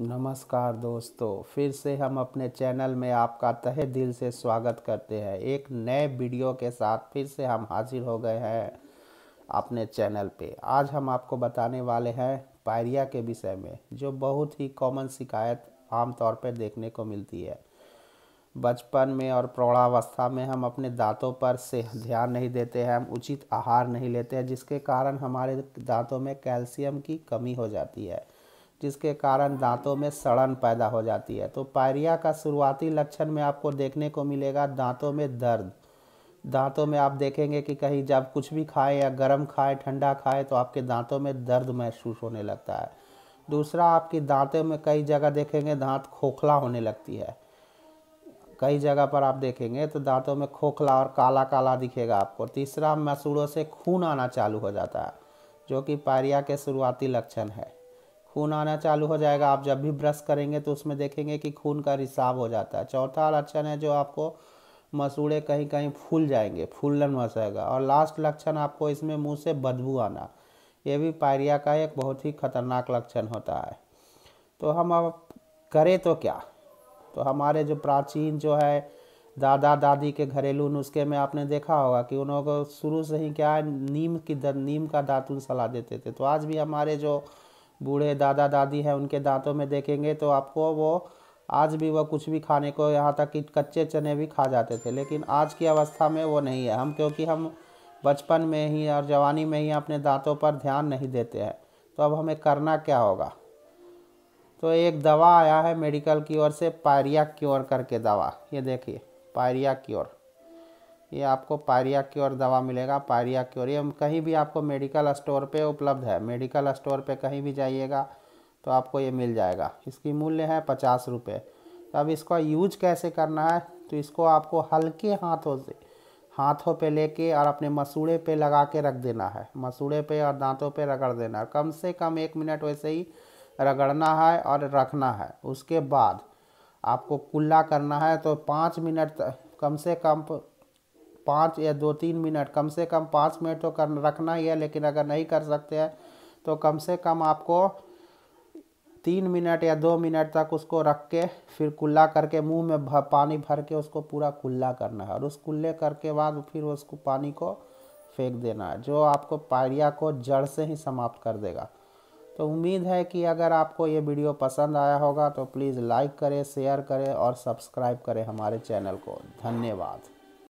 नमस्कार दोस्तों फिर से हम अपने चैनल में आपका तहे दिल से स्वागत करते हैं एक नए वीडियो के साथ फिर से हम हाजिर हो गए हैं अपने चैनल पे आज हम आपको बताने वाले हैं पायरिया के विषय में जो बहुत ही कॉमन शिकायत आमतौर पर देखने को मिलती है बचपन में और प्रौढ़ावस्था में हम अपने दांतों पर से ध्यान नहीं देते हैं हम उचित आहार नहीं लेते हैं जिसके कारण हमारे दांतों में कैल्शियम की कमी हो जाती है जिसके कारण दांतों में सड़न पैदा हो जाती है तो पायरिया का शुरुआती लक्षण में आपको देखने को मिलेगा दांतों में दर्द दांतों में आप देखेंगे कि कहीं जब कुछ भी खाएं या गर्म खाएं ठंडा खाएं तो आपके दांतों में दर्द महसूस होने लगता है दूसरा आपकी दांतों में कई जगह देखेंगे दांत खोखला होने लगती है कई जगह पर आप देखेंगे तो दांतों में खोखला और काला काला दिखेगा आपको तीसरा मसूड़ों से खून आना चालू हो जाता है जो कि पायरिया के शुरुआती लक्षण है खून आना चालू हो जाएगा आप जब भी ब्रश करेंगे तो उसमें देखेंगे कि खून का रिसाव हो जाता है चौथा लक्षण है जो आपको मसूड़े कहीं कहीं फूल जाएंगे फूलन मसेगा और लास्ट लक्षण आपको इसमें मुंह से बदबू आना ये भी पायरिया का एक बहुत ही खतरनाक लक्षण होता है तो हम अब करें तो क्या तो हमारे जो प्राचीन जो है दादा दादी के घरेलू नुस्खे में आपने देखा होगा कि उन लोगों को शुरू से ही क्या है नीम की नीम का दातुन सलाह देते थे तो आज भी हमारे जो बूढ़े दादा दादी हैं उनके दांतों में देखेंगे तो आपको वो आज भी वो कुछ भी खाने को यहाँ तक कि कच्चे चने भी खा जाते थे लेकिन आज की अवस्था में वो नहीं है हम क्योंकि हम बचपन में ही और जवानी में ही अपने दांतों पर ध्यान नहीं देते हैं तो अब हमें करना क्या होगा तो एक दवा आया है मेडिकल की ओर से पायरिया क्योर करके दवा ये देखिए पायरिया क्योर ये आपको पारिया क्योर दवा मिलेगा पारिया क्योर ये कहीं भी आपको मेडिकल स्टोर पे उपलब्ध है मेडिकल स्टोर पे कहीं भी जाइएगा तो आपको ये मिल जाएगा इसकी मूल्य है पचास रुपये तो अब इसका यूज कैसे करना है तो इसको आपको हल्के हाथों से हाथों पे लेके और अपने मसूड़े पे लगा के रख देना है मसूड़े पे और दांतों पे रगड़ देना है कम से कम एक मिनट वैसे ही रगड़ना है और रखना है उसके बाद आपको कुल्ला करना है तो पाँच मिनट कम से कम पाँच या दो तीन मिनट कम से कम पाँच मिनट तो कर रखना ही है लेकिन अगर नहीं कर सकते हैं तो कम से कम आपको तीन मिनट या दो मिनट तक उसको रख के फिर कुल्ला करके मुंह में भ, पानी भर के उसको पूरा कुल्ला करना है और उस कुल्ले करके बाद फिर उसको पानी को फेंक देना है जो आपको पायरिया को जड़ से ही समाप्त कर देगा तो उम्मीद है कि अगर आपको ये वीडियो पसंद आया होगा तो प्लीज़ लाइक करें शेयर करें और सब्सक्राइब करें हमारे चैनल को धन्यवाद